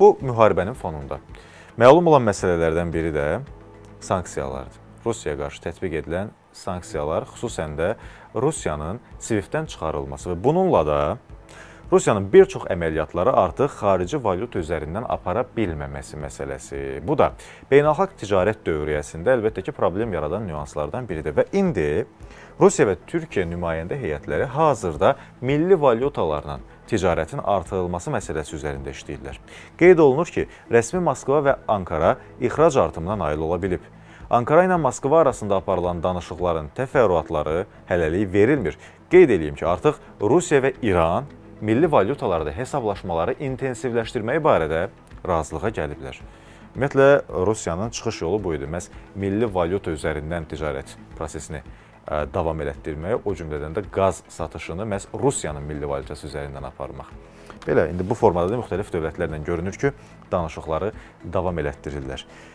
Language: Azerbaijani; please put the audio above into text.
Bu müharibənin fonunda. Məlum olan məsələlərdən biri də sanksiyalardır. Rusiyaya qarşı tətbiq edilən sanksiyalar, xüsusən də Rusiyanın SWIFT-dən çıxarılması və bununla da Rusiyanın bir çox əməliyyatları artıq xarici valyuta üzərindən apara bilməməsi məsələsi. Bu da beynəlxalq ticarət dövriyyəsində əlbəttə ki, problem yaradan nüanslardan biridir və indi Rusiya və Türkiyə nümayəndə heyətləri hazırda milli valyutalarla ticarətin artırılması məsələsi üzərində işləyirlər. Qeyd olunur ki, rəsmi Moskva və Ankara ixrac artımına nail ola bilib. Ankara ilə Moskva arasında aparılan danışıqların təfərrüatları hələlik verilmir. Qeyd edeyim ki, artıq Rusiya və İran milli valyutalarda hesablaşmaları intensivləşdirmək barədə razılığa gəliblər. Ümumiyyətlə Rusiyanın çıxış yolu bu idi. Məs milli valyuta üzərindən ticarət prosesini davam elətdirməyə, o cümlədən də qaz satışını məhz Rusiyanın milli valyutası üzərindən aparmaq. Belə indi bu formada da müxtəlif dövlətlərlə görünür ki, danışıqları davam elətdirirlər.